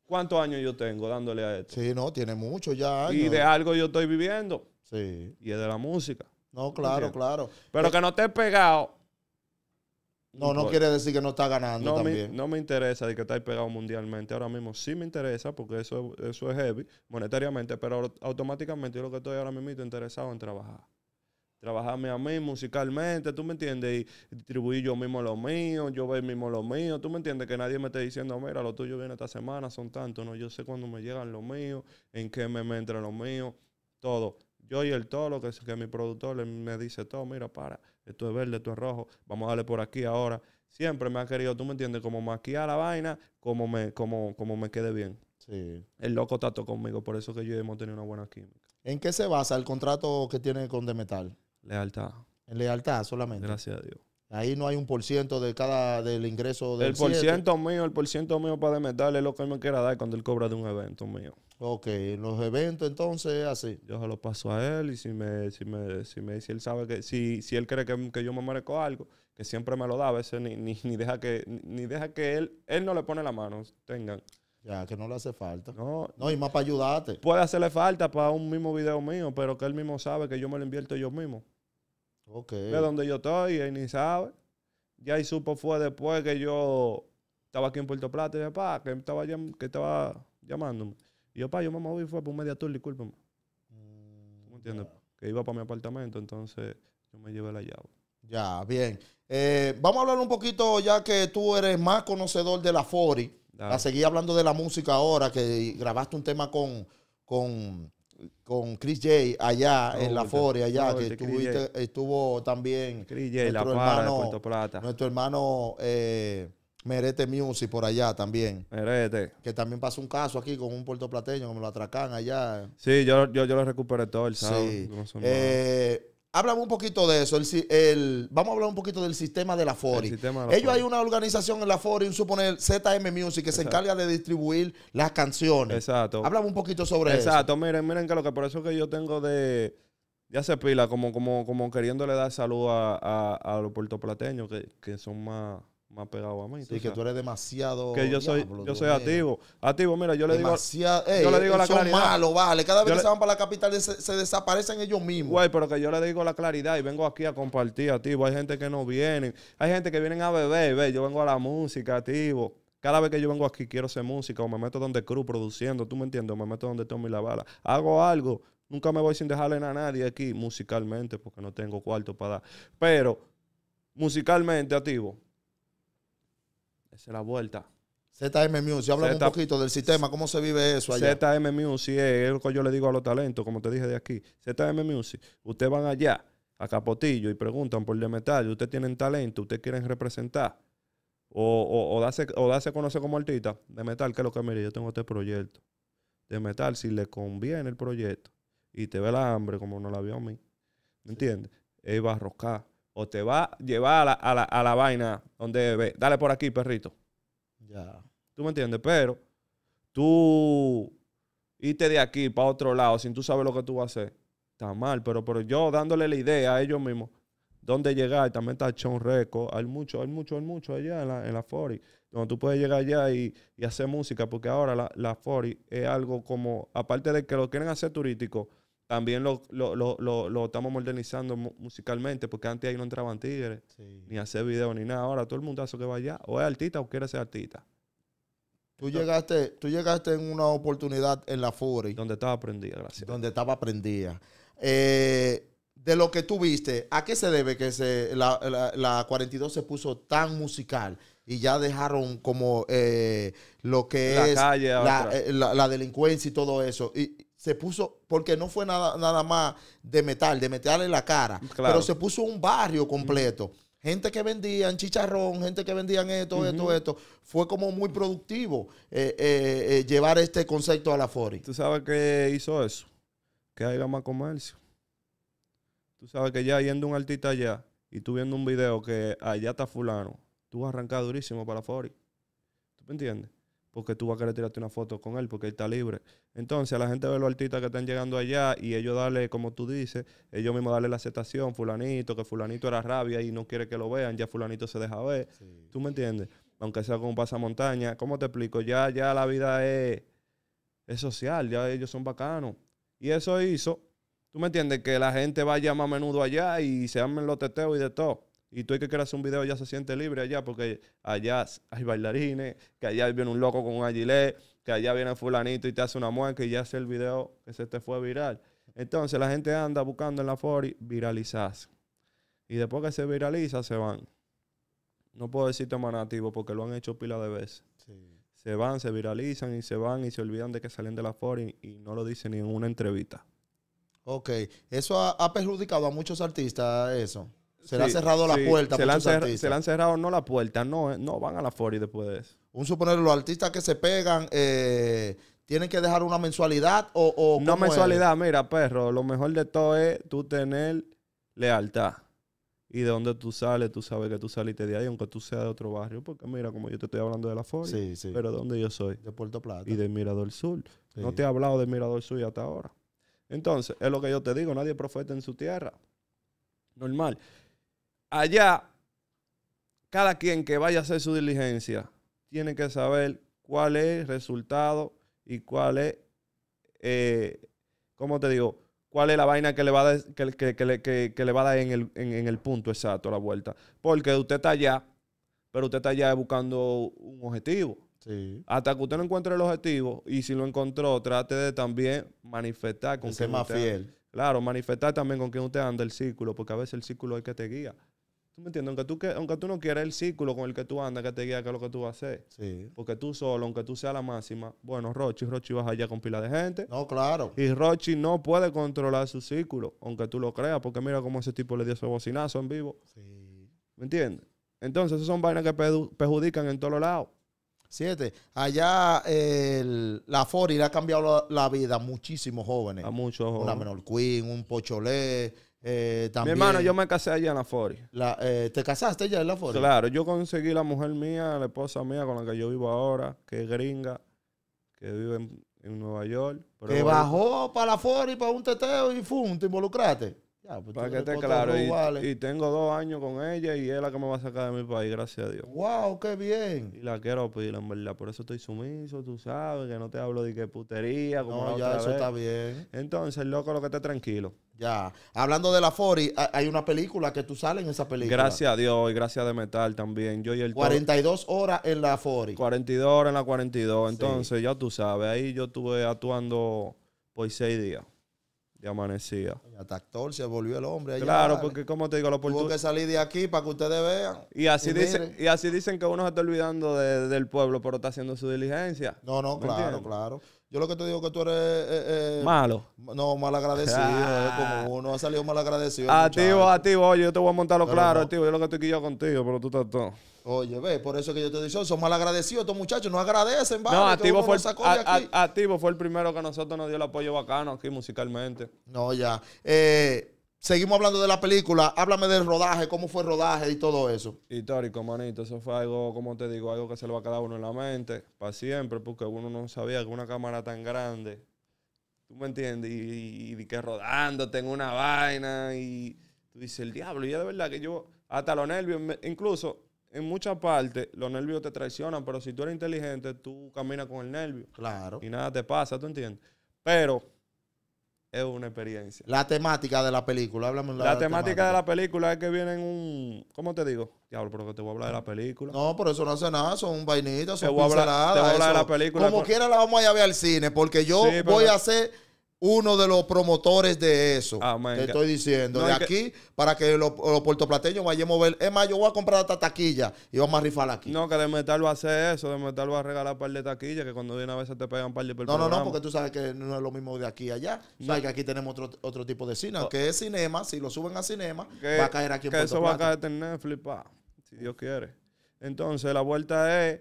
¿cuántos años yo tengo dándole a esto? Sí, no, tiene mucho ya. Años. Y de algo yo estoy viviendo. Sí. Y es de la música. No, claro, claro. Pero que no te he pegado no, no quiere decir que no está ganando no también. Me, no me interesa de que está pegado mundialmente. Ahora mismo sí me interesa porque eso, eso es heavy monetariamente, pero automáticamente yo lo que estoy ahora mismo interesado en trabajar. Trabajarme a mí musicalmente, ¿tú me entiendes? Y distribuir yo mismo lo mío, yo ver mismo lo mío, ¿tú me entiendes? Que nadie me esté diciendo, mira, lo tuyo viene esta semana, son tantos, ¿no? Yo sé cuándo me llegan lo mío, en qué me, me entra lo mío, todo yo y el lo que, es, que mi productor me dice todo, mira, para, esto es verde, esto es rojo, vamos a darle por aquí ahora. Siempre me ha querido, tú me entiendes, como maquillar la vaina, como me, como, como me quede bien. Sí. El loco tato conmigo, por eso que yo hemos tenido una buena química. ¿En qué se basa el contrato que tiene con metal Lealtad. En lealtad solamente. Gracias a Dios. Ahí no hay un por ciento de cada, del ingreso del El por ciento mío, el por ciento mío para Metal es lo que él me quiera dar cuando él cobra de un evento mío. Ok, los eventos entonces así. Yo se lo paso a él y si me, si me, si me, él sabe que, si, si él cree que, yo me merezco algo, que siempre me lo da, a veces ni, ni, deja que, ni deja que él, él no le pone la mano, tengan. Ya, que no le hace falta. No, no y más para ayudarte. Puede hacerle falta para un mismo video mío, pero que él mismo sabe que yo me lo invierto yo mismo. Okay. De donde yo estoy, él ni sabe. Ya ahí supo fue después que yo estaba aquí en Puerto Plata y dije, pa, que estaba, que estaba llamándome. Y yo, pa, yo me moví fue por un media tour, discúlpame. Mm, ¿Tú ¿Me entiendes? Que iba para mi apartamento, entonces yo me llevé la llave. Ya, bien. Eh, vamos a hablar un poquito, ya que tú eres más conocedor de la Fori. La seguir hablando de la música ahora, que grabaste un tema con con Chris J allá en la Foria allá, que estuvo también Chris J, la hermano, Plata. nuestro hermano eh, Merete Music por allá también. Merete. Que también pasó un caso aquí con un puertoplateño, que me lo atracan allá. Sí, yo, yo, yo lo recuperé todo el sábado. Sí. eh, Háblame un poquito de eso. El, vamos a hablar un poquito del sistema de la FORI. Ellos hay una organización en la FORI, un suponer ZM Music, que se encarga de distribuir las canciones. Exacto. Háblame un poquito sobre eso. Exacto, miren, miren que lo que por eso que yo tengo de. Ya se pila, como, como, como queriéndole dar salud a, los puertoplateños que, que son más me ha pegado a mí. Sí, que tú eres demasiado. Que yo soy, yo soy activo. Activo, mira, yo le digo. yo le digo la son vale. Cada vez que se van para la capital se, desaparecen ellos mismos. Güey, pero que yo le digo la claridad y vengo aquí a compartir, activo. Hay gente que no viene. Hay gente que vienen a beber, ve. Yo vengo a la música, activo. Cada vez que yo vengo aquí quiero hacer música o me meto donde Cruz produciendo, tú me entiendes, me meto donde Tommy La Bala. Hago algo. Nunca me voy sin dejarle a nadie aquí musicalmente porque no tengo cuarto para dar. Pero musicalmente, activo, esa es la vuelta. ZM Music, háblame un poquito del sistema, cómo se vive eso allá. ZM Music es lo que yo le digo a los talentos, como te dije de aquí. ZM Music, ustedes van allá a Capotillo y preguntan por el metal, ustedes tienen talento, ustedes quieren representar o, o, darse, a conocer como artista de metal, que es lo que mire, yo tengo este proyecto de metal, si le conviene el proyecto y te ve la hambre como no la vio a mí, ¿me entiendes? Él va a arroscar o te va a llevar a la, vaina donde ve, dale por aquí, perrito. Ya. ¿Tú me entiendes? Pero tú irte de aquí para otro lado sin tú sabes lo que tú vas a hacer, está mal. Pero, pero yo dándole la idea a ellos mismos, dónde llegar, también está Chon Reco, hay mucho, hay mucho, hay mucho allá en la, en la donde tú puedes llegar allá y, y hacer música, porque ahora la, la es algo como, aparte de que lo quieren hacer turístico, también lo, estamos modernizando musicalmente, porque antes ahí no entraban tigres, ni hacer videos ni nada. Ahora todo el mundazo que va allá, o es artista o quiere ser artista. Tú llegaste, tú llegaste en una oportunidad en la Fury. Donde estaba aprendida gracias. Donde estaba aprendida. Eh, de lo que tú viste, ¿a qué se debe que se, la, la, 42 se puso tan musical y ya dejaron como eh, lo que es eh, la, la, delincuencia y todo eso? se puso, porque no fue nada, nada más de metal, de metal en la cara, pero se puso un barrio completo. Gente que vendían chicharrón, gente que vendían esto, esto, esto. Fue como muy productivo eh, eh, eh, llevar este concepto a la Fori. ¿Tú sabes qué hizo eso? Que haya más comercio. Tú sabes que ya yendo un artista allá y tú viendo un video que allá está fulano, tú vas durísimo para la Fori. ¿Tú me entiendes? porque tú vas a querer tirarte una foto con él, porque él está libre. Entonces, a la gente ve los artistas que están llegando allá y ellos darle, como tú dices, ellos mismos darle la aceptación, fulanito, que fulanito era rabia y no quiere que lo vean, ya fulanito se deja ver. ¿Tú me entiendes? Aunque sea con un pasamontaña, ¿cómo te explico? Ya, ya la vida es, es social, ya ellos son bacanos. Y eso hizo, ¿tú me entiendes? Que la gente vaya más a menudo allá y se armen los teteos y de todo. Y tú hay que crear un video, ya se siente libre allá, porque allá hay bailarines, que allá viene un loco con un agilé que allá viene fulanito y te hace una mueca y ya hace el video que se te fue viral. Entonces la gente anda buscando en la Fori viralizas Y después que se viraliza, se van. No puedo decirte más nativo porque lo han hecho pila de veces. Se van, se viralizan y se van y se olvidan de que salen de la Fori y, no lo dicen ni en una entrevista. Ok, eso ha, ha perjudicado a muchos artistas, eso. Se le han cerrado la puerta. Se le, han se han cerrado no la puerta, no, no van a la Fori después de eso. Un suponer, los artistas que se pegan, eh, ¿tienen que dejar una mensualidad o, Una mensualidad, mira, perro, lo mejor de todo es tú tener lealtad. Y de donde tú sales, tú sabes que tú saliste de ahí, aunque tú seas de otro barrio. Porque mira, como yo te estoy hablando de la Fori, pero de donde yo soy. De Puerto Plata. Y de Mirador Sur. No te he hablado de Mirador Sur hasta ahora. Entonces, es lo que yo te digo, nadie profeta en su tierra. Normal allá, cada quien que vaya a hacer su diligencia tiene que saber cuál es el resultado y cuál es, eh, ¿cómo te digo? cuál es la vaina que le va a dar, que, le va a dar en el, punto exacto, la vuelta. Porque usted está allá, pero usted está allá buscando un objetivo. Hasta que usted no encuentre el objetivo y si lo encontró, trate de también manifestar con quien más fiel. Anda. Claro, manifestar también con quien usted anda el círculo, porque a veces el círculo es que te guía. ¿Tú me entiendes? Aunque tú, aunque tú no quieras el círculo con el que tú andas, que te guía, que es lo que tú vas a hacer. Sí. Porque tú solo, aunque tú seas la máxima, bueno, Rochi, Rochi vas allá con pila de gente. No, claro. Y Rochi no puede controlar su círculo, aunque tú lo creas, porque mira cómo ese tipo le dio su bocinazo en vivo. Sí. ¿Me entiendes? Entonces, esas son vainas que perjudican en todos lados. Siete. Allá la Fori le ha cambiado la, vida a muchísimos jóvenes. A muchos jóvenes. Una menor queen, un pocholé, eh, mi hermano, yo me casé allá en la Fori. Eh, ¿Te casaste allá en la Fori? Claro, yo conseguí la mujer mía, la esposa mía con la que yo vivo ahora, que es gringa, que vive en, Nueva York. que bajó para la Fori para un teteo y fum, te involucraste. Ya, pues para que esté claro, y, tengo dos años con ella y es la que me va a sacar de mi país, gracias a Dios. ¡Wow, qué bien! Y la quiero pedir, en verdad, por eso estoy sumiso, tú sabes, que no te hablo de qué putería, como no, ya eso está bien. Entonces, loco, lo que esté tranquilo. Ya. Hablando de la Fori, ah, hay una película que tú sales en esa película. Gracias a Dios y gracias de Metal también. Yo y el 42 horas en la Fori. 42 horas en la 42. Entonces, ya tú sabes, ahí yo estuve actuando por seis días. De amanecía. Hasta actor se volvió el hombre. claro, porque como te digo, lo Tuvo que salir de aquí para que ustedes vean. Y así, dicen, y así dicen que uno se está olvidando del pueblo, pero está haciendo su diligencia. No, no, claro, claro. Yo lo que te digo que tú eres. Eh, eh, eh, Malo. No, mal agradecido. como uno ha salido mal agradecido. Activo, activo. Oye, yo te voy a montar lo claro, activo. Yo lo que estoy quillado contigo, pero tú estás todo. Oye, ve, por eso que yo te digo, son mal agradecidos estos muchachos, no agradecen, No, activo fue, el, activo fue el primero que nosotros nos dio el apoyo bacano aquí musicalmente. No, ya. Eh. Seguimos hablando de la película. Háblame del rodaje, cómo fue el rodaje y todo eso. Histórico, manito. Eso fue algo, como te digo, algo que se le va a quedar uno en la mente para siempre, porque uno no sabía que una cámara tan grande, tú me entiendes, y, que rodando, tengo una vaina, y tú dices, el diablo. Y ya de verdad que yo, hasta los nervios, incluso en muchas partes, los nervios te traicionan, pero si tú eres inteligente, tú caminas con el nervio. Claro. Y nada te pasa, ¿tú entiendes? Pero es una experiencia. La temática de la película, háblame la, la temática, de la película es que vienen un. ¿Cómo te digo? Diablo, pero que te voy a hablar de la película. No, por eso no hace nada, son vainitas, son te voy hablar, de la película. Como quiera la vamos a ir a ver al cine, porque yo voy a hacer uno de los promotores de eso. te ah, estoy diciendo. de aquí, para que los, puertoplateños vayan a ver. Es más, yo voy a comprar esta taquilla y vamos a rifar aquí. No, que de metal va a hacer eso. De metal va a regalar un par de taquillas que cuando viene a veces te pegan un par de No, no, no, porque tú sabes que no es lo mismo de aquí y allá. No. Sabes que aquí tenemos otro, tipo de cine. Oh. Aunque es cinema, si lo suben a cinema, va a caer aquí en que Eso va a caer en Netflix, si Dios quiere. Entonces, la vuelta es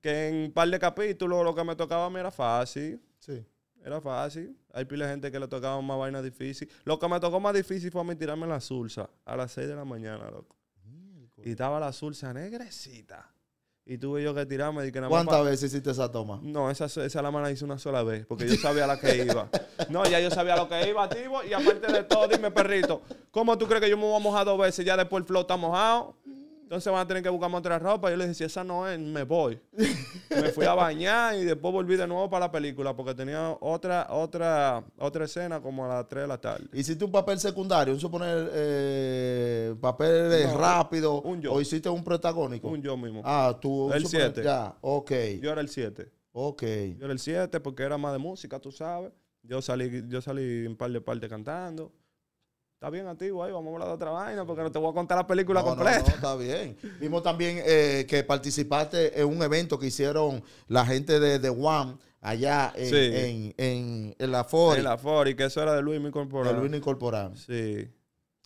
que en un par de capítulos lo que me tocaba a mí era fácil. Sí. Era fácil hay pila de gente que le tocaba más vaina difícil. Lo que me tocó más difícil fue a mí tirarme la sursa a las 6 de la mañana, loco. Y estaba la sursa negrecita. Y tuve yo que tirarme. Y que ¿Cuántas veces hiciste esa toma? No, esa, la mano hice una sola vez, porque yo sabía a la que iba. No, ya yo sabía a lo que iba, tío. Y aparte de todo, dime, perrito, ¿cómo tú crees que yo me voy a mojar dos veces? Ya después el flow está mojado. Entonces van a tener que buscarme otra ropa. Yo les decía, esa no es, me voy. me fui a bañar y después volví de nuevo para la película porque tenía otra, otra, otra escena como a las 3 de la tarde. ¿Hiciste un papel secundario? Un suponer eh, papel rápido. Un yo. ¿O hiciste un protagónico? Un yo mismo. Ah, tú. El 7. Ya, ok. Yo era el 7. Ok. Yo era el 7 porque era más de música, tú sabes. Yo salí, yo salí en par de partes cantando. Está bien, antiguo, ahí vamos a hablar de otra vaina porque no te voy a contar la película completa. No, está bien. Vimos también eh, que participaste en un evento que hicieron la gente de The One allá en, en, en, la Fori. En la que eso era de Luis Incorporado. De Luis Incorporado. Sí.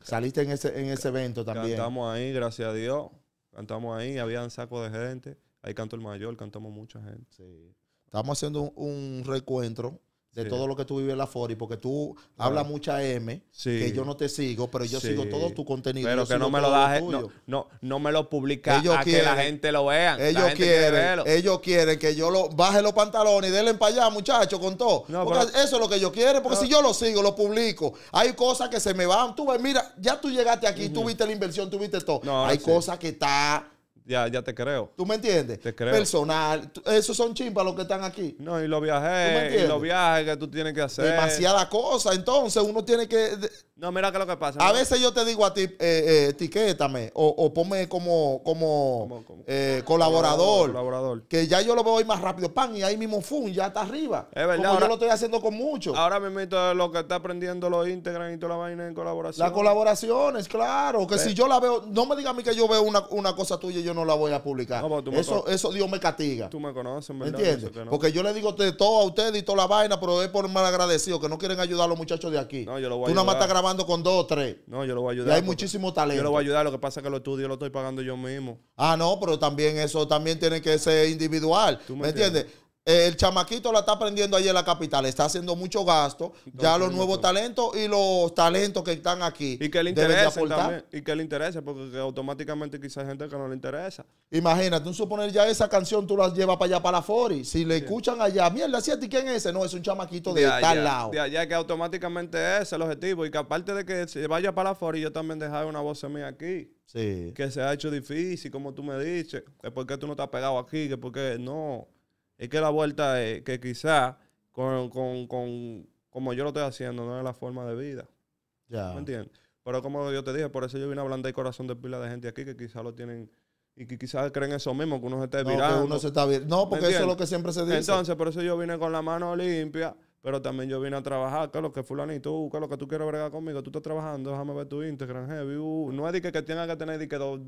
Saliste en ese, evento también. Cantamos ahí, gracias a Dios. Cantamos ahí, había un saco de gente. Ahí canto el mayor, cantamos mucha gente. Sí. Estamos haciendo un, un recuentro de todo lo que tú vives en la Fori, porque tú hablas mucha M, que yo no te sigo, pero yo sigo todo tu contenido. Pero que no me lo das, no, no, me lo publicas a que la gente lo vea. Ellos quieren, ellos quieren que yo lo baje los pantalones y denle para allá, muchachos, con todo. eso es lo que ellos quieren, porque si yo lo sigo, lo publico, hay cosas que se me van. Tú mira, ya tú llegaste aquí, tú viste la inversión, tú viste todo. hay cosas que está ya, ya te creo. ¿Tú me entiendes? Te Personal. Esos son chimpas los que están aquí. No, y los viajes, y los viajes que tú tienes que hacer. Demasiada cosa. Entonces uno tiene que... No, mira que lo que pasa. A veces yo te digo a ti, eh, eh etiquétame o, o, ponme como, como, eh, colaborador, colaborador, Que ya yo lo veo más rápido, pan, y ahí mismo fun, ya está arriba. Es verdad. Como ahora, lo estoy haciendo con mucho. Ahora mismo lo que está aprendiendo los Instagram y toda la vaina en colaboración. Las colaboraciones, claro. Que si yo la veo, no me diga a mí que yo veo una, una cosa tuya yo no no la voy a publicar. eso, eso Dios me castiga. Tú me conoces, ¿verdad? ¿Entiendes? Porque yo le digo todo a ustedes y toda la vaina, pero es por mal agradecido que no quieren ayudar a los muchachos de aquí. No, yo lo Tú nada más estás grabando con dos o tres. No, yo lo voy a ayudar. Y hay muchísimo talento. Yo lo voy a ayudar, lo que pasa es que los estudios lo estoy pagando yo mismo. Ah, no, pero también eso también tiene que ser individual. ¿Me, entiendes? El chamaquito la está aprendiendo allí en la capital, está haciendo mucho gasto, ya los nuevos talentos y los talentos que están aquí. Y que le interesa y que le interese, porque automáticamente quizás hay gente que no le interesa. Imagínate, un suponer ya esa canción tú la llevas para allá para la Fori, si le escuchan allá, mierda, ¿sí a ti quién es ese? No, es un chamaquito de, tal lado. De allá que automáticamente es el objetivo y que aparte de que se vaya para la Fori, yo también dejar una voz mía aquí. Sí. Que se ha hecho difícil, como tú me dices, Es porque tú no estás pegado aquí, que por qué no es que la vuelta es que quizá con, con, como yo lo estoy haciendo, no es la forma de vida. Ya. ¿Me entiendes? Pero como yo te dije, por eso yo vine hablando hablar de corazón de pila de gente aquí que quizás lo tienen y que quizás creen eso mismo, que uno se está virando. que uno se está No, porque eso es lo que siempre se dice. Entonces, por eso yo vine con la mano limpia pero también yo vine a trabajar, que lo que fulanito, uh, que lo que tú quieres bregar conmigo, tú estás trabajando, déjame ver tu Instagram, heavy. Uh. No es de que, que tenga que tener de que 3.000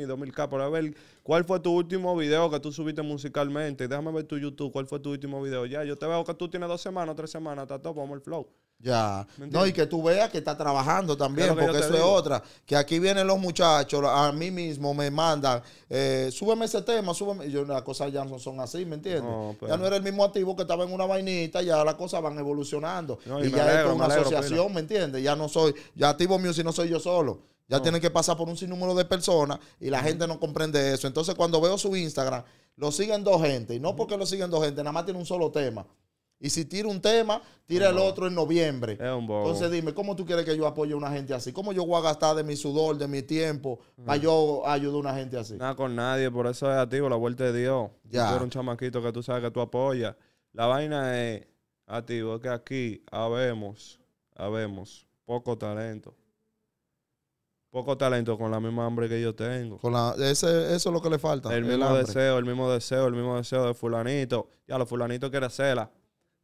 y 2.000K, pero a ver, ¿cuál fue tu último video que tú subiste musicalmente? Déjame ver tu YouTube, ¿cuál fue tu último video? Ya, yo te veo que tú tienes dos semanas, tres semanas, está todo, vamos al flow. Ya. No, y que tú veas que está trabajando también, porque eso es otra. Que aquí vienen los muchachos, a mí mismo me mandan, sube eh, súbeme ese tema, súbeme. Yo, las cosas ya no son así, ¿me entiendes? Ya no era el mismo activo que estaba en una vainita, ya las cosas van evolucionando. y, ya es una asociación, ¿me entiendes? Ya no soy, ya Activo Music no soy yo solo. Ya tienen que pasar por un sinnúmero de personas y la gente no comprende eso. Entonces, cuando veo su Instagram, lo siguen dos gente. Y no porque lo siguen dos gente, nada más tiene un solo tema. Y si tira un tema, tira el otro en noviembre. Es un Entonces dime, ¿cómo tú quieres que yo apoye a una gente así? ¿Cómo yo voy a gastar de mi sudor, de mi tiempo, para yo ayudar a una gente así? Nada con nadie, por eso es activo, la vuelta de Dios. Ya. Tú un chamaquito que tú sabes que tú apoyas. La vaina es activo, es que aquí habemos, habemos poco talento. Poco talento con la misma hambre que yo tengo. Con la, eso es lo que le falta. El, mismo deseo, el mismo deseo, el mismo deseo de fulanito. Ya, los fulanitos quiere hacerla.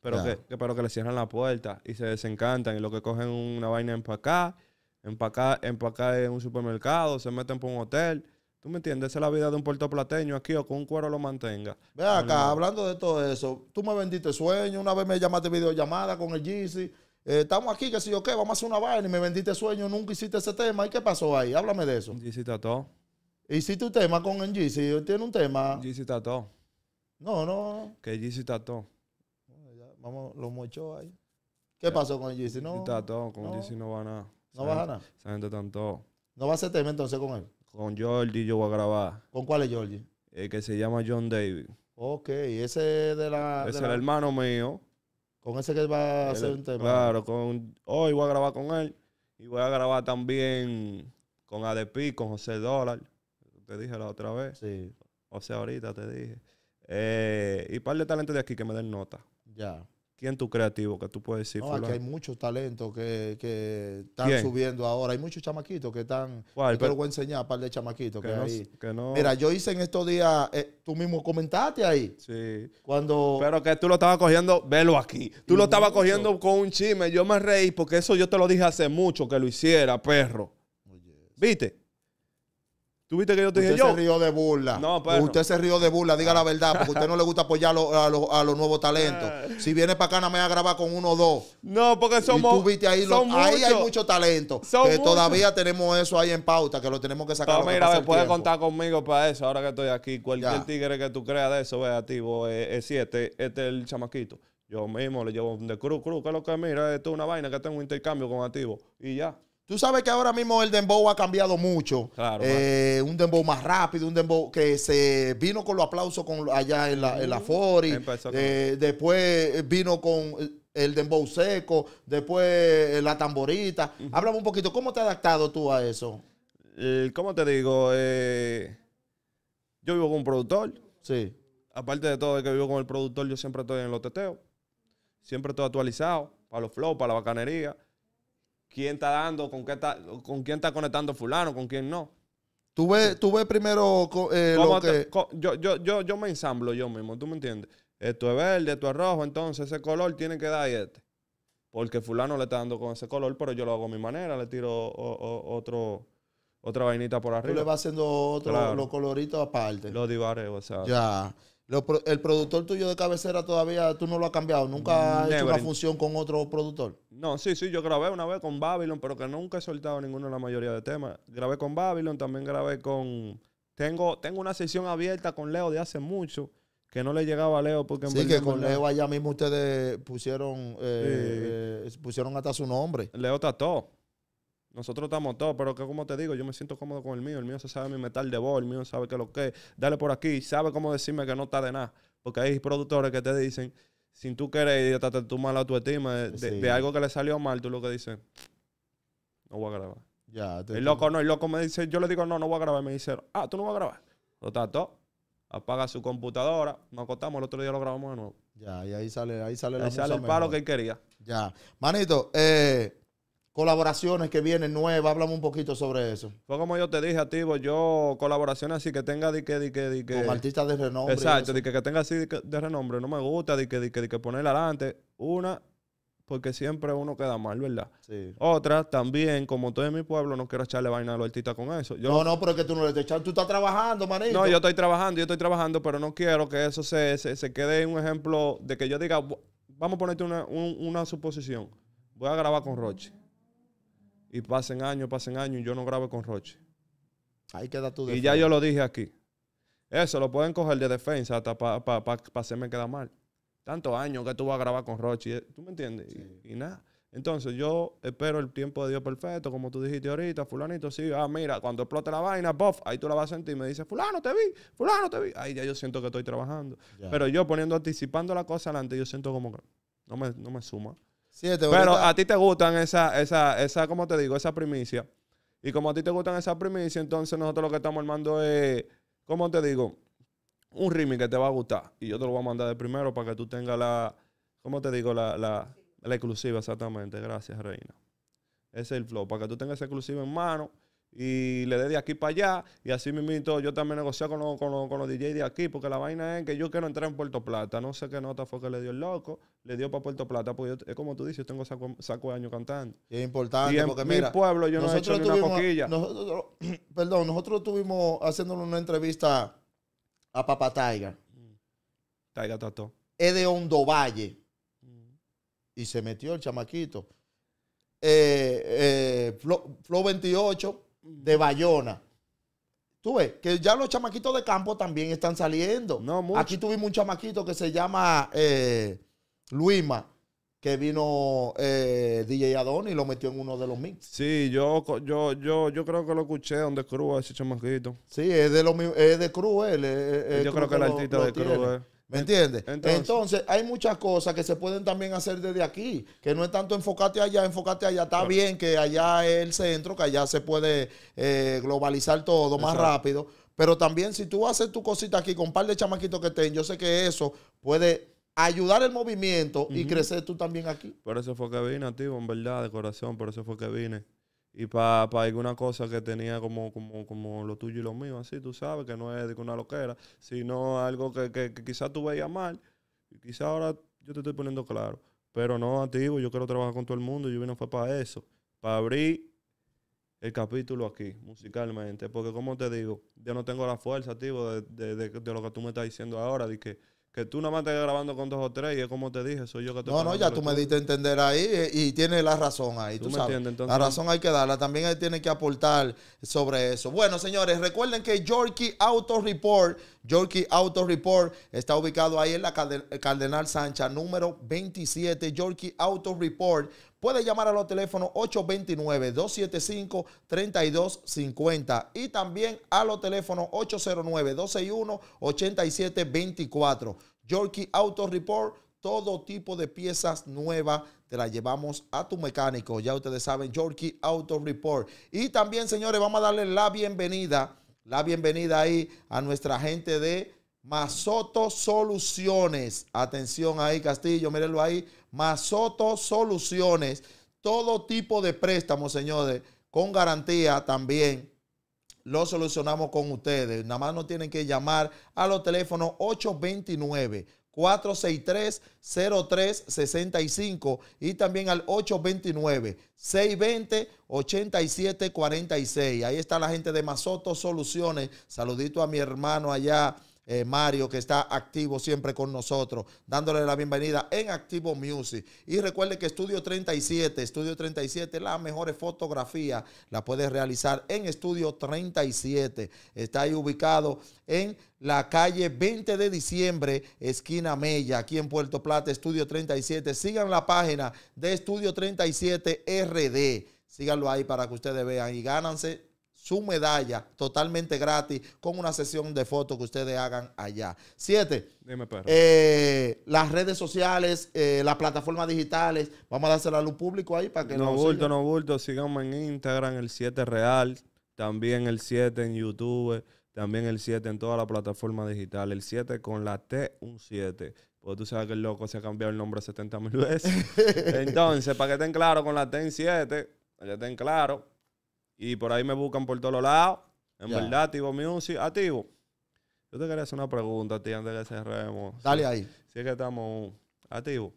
Pero, que, pero que le cierran la puerta y se desencantan. Y lo que cogen una vaina empacada, empacada, empacada en un supermercado, se meten por un hotel. ¿Tú me entiendes? Esa es la vida de un puerto plateño aquí o con un cuero lo mantenga. Ve acá, hablando de todo eso, tú me vendiste sueño, una vez me llamaste videollamada con el Jeezy. Eh, estamos aquí, que si yo qué, vamos a hacer una vaina y me vendiste sueño, nunca hiciste ese tema. ¿Y qué pasó ahí? Háblame de eso. Jeezy Tató. Hiciste un tema con el Jeezy, tiene un tema. Jeezy Tató. No, no, no. Que Jeezy Tató vamos, los mochó ahí. ¿Qué pasó con el GC? No. Está todo, con GC no va nada. No va a nada. Esa gente está ¿No va a hacer tema entonces con él? Con Jordi yo voy a grabar. ¿Con cuál es Jordi? El que se llama John David. Ok, ese de la. Ese es el hermano mío. Con ese que va a hacer un tema. Claro, con, hoy voy a grabar con él. Y voy a grabar también con ADP, con José Dólar. Te dije la otra vez. Sí. O sea, ahorita te dije. Eh, y par de talentos de aquí que me den nota. Ya. ¿Quién tu creativo que tú puedes decir? No, que hay muchos talentos que, están subiendo ahora. Hay muchos chamaquitos que están. ¿Cuál? te voy a enseñar, un par de chamaquitos que, no, Mira, yo hice en estos días, eh, tú mismo comentaste ahí. Sí. Cuando. Pero que tú lo estabas cogiendo, velo aquí. Tú lo estabas cogiendo con un chisme. Yo me reí porque eso yo te lo dije hace mucho que lo hiciera, perro. ¿Viste? ¿Tú viste que yo te dije yo? Usted se rió de burla. Usted se rió de burla, diga la verdad, porque usted no le gusta apoyar a, los nuevos talentos. Ah. si viene para acá, no me voy a grabar con uno o dos. No, porque somos. Y ahí, hay mucho talento. que todavía tenemos eso ahí en pauta, que lo tenemos que sacar. Pero mira, puede contar conmigo para eso, ahora que estoy aquí. Cualquier tigre que tú creas de eso, vea, activo, es eh, eh, siete, este es el chamaquito. Yo mismo le llevo de cruz, cruz, que es lo que mira, esto es una vaina que tengo un intercambio con activo. Y ya. Tú sabes que ahora mismo el dembow ha cambiado mucho. Eh, un dembow más rápido, un dembow que se vino con los aplausos con, allá en la, en la Fori. Eh, después eh, vino con el dembow seco, después la tamborita. Háblame un poquito, ¿cómo te has adaptado tú a eso? ¿Cómo te digo? yo vivo con un productor. Sí. Aparte de todo de que vivo con el productor, yo siempre estoy en los teteos. Siempre estoy actualizado para los flows, para la bacanería quién está dando, con, qué está, con quién está conectando fulano, con quién no. Tú ves, primero eh, lo que... yo, yo, yo, me ensamblo yo mismo, ¿tú me entiendes? Esto es verde, esto es rojo, entonces ese color tiene que dar este. Porque fulano le está dando con ese color, pero yo lo hago a mi manera, le tiro otro, otra vainita por arriba. Tú le vas haciendo otro, los coloritos aparte. Los divareo, o sea. Ya el productor tuyo de cabecera todavía tú no lo has cambiado, nunca has hecho una función con otro productor. No, sí, sí, yo grabé una vez con Babylon, pero que nunca he soltado ninguno de la mayoría de temas. Grabé con Babylon, también grabé con. Tengo, tengo una sesión abierta con Leo de hace mucho que no le llegaba a Leo porque sí que con Leo, allá mismo ustedes pusieron eh, eh, pusieron hasta su nombre Leo Tató nosotros estamos todos, pero que como te digo, yo me siento cómodo con el mío. El mío se sabe mi metal de voz, el mío sabe que lo que Dale por aquí, sabe cómo decirme que no está de nada. Porque hay productores que te dicen, sin tú querer, tú tu estima, de, algo que le salió mal, tú lo que dices, no voy a grabar. Ya, te el loco no, el loco me dice, yo le digo, no, no voy a grabar. Me dice, ah, tú no vas a grabar. Lo trató, apaga su computadora, nos acostamos, el otro día lo grabamos de nuevo. Ya, y ahí sale, ahí sale, ahí el palo que él quería. Ya. Manito, eh colaboraciones que vienen nuevas. Háblame un poquito sobre eso. Fue como yo te dije a ti, yo colaboraciones así que tenga de que, de que, de que. Con artistas de renombre. Exacto, de que, que tenga así de, renombre. No me gusta, de que, de que, di que ponerla adelante. Una, porque siempre uno queda mal, ¿verdad? Sí. Otra, también, como estoy en mi pueblo, no quiero echarle vaina a los artistas con eso. no, no, pero es que tú no le estás echando, tú estás trabajando, manito. No, yo estoy trabajando, yo estoy trabajando, pero no quiero que eso se, se, se quede en un ejemplo de que yo diga, vamos a ponerte una, una suposición, voy a grabar con Roche y pasen años, pasen años y yo no grabo con Roche. Ahí queda tu defensa. Y ya yo lo dije aquí. Eso lo pueden coger de defensa hasta para pa, pa, hacerme quedar mal. Tantos años que tú vas a grabar con Roche, ¿tú me entiendes? Y, nada. Entonces yo espero el tiempo de Dios perfecto, como tú dijiste ahorita, fulanito, sí, ah, mira, cuando explote la vaina, pof, ahí tú la vas a sentir me dices, fulano, te vi, fulano, te vi. Ahí ya yo siento que estoy trabajando. Pero yo poniendo, anticipando la cosa adelante, yo siento como que no me, no me suma. Este, Pero a ti te gustan esa, esa, esa, ¿cómo te digo? Esa primicia. Y como a ti te gustan esas primicias, entonces nosotros lo que estamos armando es, ¿cómo te digo? Un remix que te va a gustar. Y yo te lo voy a mandar de primero para que tú tengas la, ¿cómo te digo? La, la exclusiva, exactamente. Gracias, Reina. Ese es el flow. Para que tú tengas esa exclusiva en mano y le dé de aquí para allá. Y así mismo yo también negocié con los, con, DJ de aquí, porque la vaina es que yo quiero entrar en Puerto Plata. No sé qué nota fue que le dio el loco, le dio para Puerto Plata, porque es como tú dices, yo tengo saco, de año cantando. es importante, mi pueblo yo no hecho Nosotros, perdón, nosotros estuvimos haciéndole una entrevista a Papá Taiga. Mm. Taiga Tato. Es de Hondo Valle. Mm. Y se metió el chamaquito. Eh, eh, Flow Flo 28 Mm. de Bayona. Tú ves, que ya los chamaquitos de campo también están saliendo. Aquí tuvimos un chamaquito que se llama eh, Luima, que vino eh, DJ Adon y lo metió en uno de los mix. Sí, yo, yo, yo, yo creo que lo escuché donde Cruz, ese chamaquito. Sí, es de, lo, es de Cruz eh, eh, yo creo que el artista de Cruz eh. ¿Me entiendes? Entonces, hay muchas cosas que se pueden también hacer desde aquí, que no es tanto enfocarte allá, enfocarte allá. Está bien que allá es el centro, que allá se puede eh, globalizar todo más rápido, pero también si tú haces tu cosita aquí con un par de chamaquitos que estén, yo sé que eso puede ayudar el movimiento y crecer tú también aquí. Por eso fue que vine a en verdad, de corazón, por eso fue que vine y para alguna cosa que tenía como, como, lo tuyo y lo mío, así, tú sabes, que no es de una loquera, sino algo que, que, quizás tú veías mal, y quizás ahora yo te estoy poniendo claro, pero no, activo, yo quiero trabajar con todo el mundo, yo vine fue para eso, para abrir el capítulo aquí, musicalmente, porque como te digo, yo no tengo la fuerza, tío, de, de lo que tú me estás diciendo ahora, de que que tú nada más estás grabando con dos o tres y es como te dije, soy yo que te No, no, ya tú me diste a entender ahí eh, y, tiene la razón ahí, tú, Entiendes, la razón hay que darla, también él tiene que aportar sobre eso. Bueno, señores, recuerden que Yorkie Auto Report, Yorkie Auto Report está ubicado ahí en la Cardenal Sancha número 27, Yorkie Auto Report. Puede llamar a los teléfonos 829-275-3250 y también a los teléfonos 809-261-8724. Yorkie Auto Report, todo tipo de piezas nuevas te las llevamos a tu mecánico. Ya ustedes saben, Yorkie Auto Report. Y también, señores, vamos a darle la bienvenida, la bienvenida ahí a nuestra gente de Masoto Soluciones. Atención ahí, Castillo, mírenlo ahí. Masoto Soluciones. Todo tipo de préstamos, señores, con garantía también. Lo solucionamos con ustedes. Nada más nos tienen que llamar a los teléfonos 829. 463-0365 y también al 829-620-8746. Ahí está la gente de Masoto Soluciones. Saludito a mi hermano allá eh, Mario, que está activo siempre con nosotros, dándole la bienvenida en Activo Music. Y recuerde que Estudio 37, Estudio 37, las mejores fotografías las puedes realizar en Estudio 37. Está ahí ubicado en la calle 20 de diciembre, esquina Mella, aquí en Puerto Plata, Estudio 37. Sigan la página de Estudio 37 RD. Síganlo ahí para que ustedes vean y gánanse su medalla totalmente gratis con una sesión de fotos que ustedes hagan allá. Siete, Dime, eh, las redes sociales, eh, las plataformas digitales, vamos a dárselas a luz público ahí para que no bulto, no bulto, síganme en Instagram, el 7 Real, también el 7 en YouTube, también el 7 en toda la plataforma digital, el 7 con la T, un 7. Porque tú sabes que el loco se ha cambiado el nombre 70 mil veces. Entonces, para que estén claros con la T en 7, ya estén claros y por ahí me buscan por todos lados. En verdad, Tivo music, activo. Ah, Yo te quería hacer una pregunta tío, antes de que cerremos. Dale ahí. sí que estamos Activo.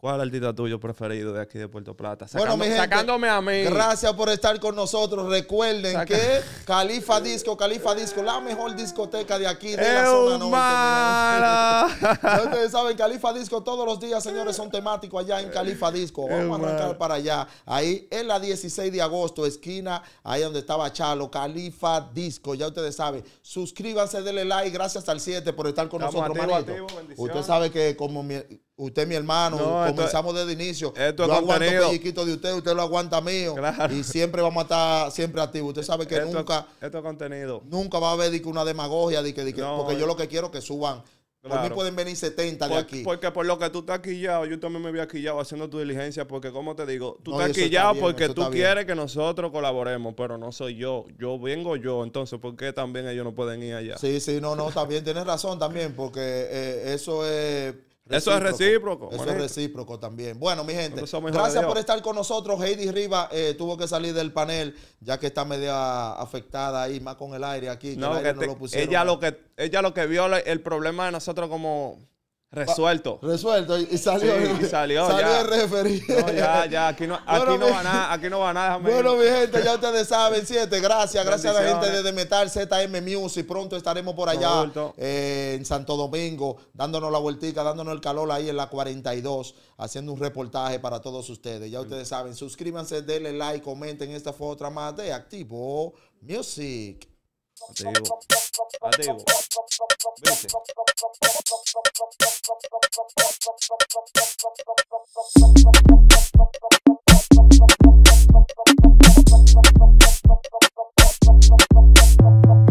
¿Cuál es el artista tuyo preferido de aquí de Puerto Plata? bueno, mi gente, sacándome a mí. Gracias por estar con nosotros. Recuerden que Califa Disco, Califa Disco, la mejor discoteca de aquí de la zona norte. Ustedes saben, Califa Disco todos los días, señores, son temáticos allá en Califa Disco. Vamos a arrancar para allá. Ahí en la 16 de agosto, esquina, ahí donde estaba Chalo, Califa Disco. Ya ustedes saben. Suscríbanse, denle like. Gracias hasta el 7 por estar con nosotros, manito. Usted sabe que como mi, Usted, mi hermano, comenzamos desde el inicio. Esto yo aguanto contenido. pelliquito de usted, usted lo aguanta mío. Y siempre vamos a estar siempre activos. Usted sabe que nunca. Esto es contenido. Nunca va a haber que una demagogia, de que, porque yo eh. lo que quiero es que suban. Por mí pueden venir 70 de aquí. Porque por lo que tú estás ya, yo también me aquí ya haciendo tu diligencia, porque como te digo, tú estás aquí ya porque tú quieres que nosotros colaboremos, pero no soy yo. Yo vengo yo, entonces, ¿por qué también ellos no pueden ir allá? Sí, sí, no, no, también tienes razón también, porque eh, eso es eso es recíproco. Eso es recíproco también. Bueno, mi gente, gracias por estar con nosotros. Heidi Riva eh, tuvo que salir del panel, ya que está media afectada ahí, más con el aire aquí. lo Ella lo que, ella lo que vio el problema de nosotros como Resuelto. Resuelto. Y salió. y salió, salió el referido. ya, ya. Aquí no, aquí no va nada. Aquí no va nada. Bueno, mi gente, ya ustedes saben. Siete. Gracias. Gracias a la gente de Metal ZM Music. Pronto estaremos por allá eh, en Santo Domingo, dándonos la vueltica, dándonos el calor ahí en la 42, haciendo un reportaje para todos ustedes. Ya ustedes saben. Suscríbanse, denle like, comenten. Esta fue otra más de Activo Music. Adiós, ¿Viste?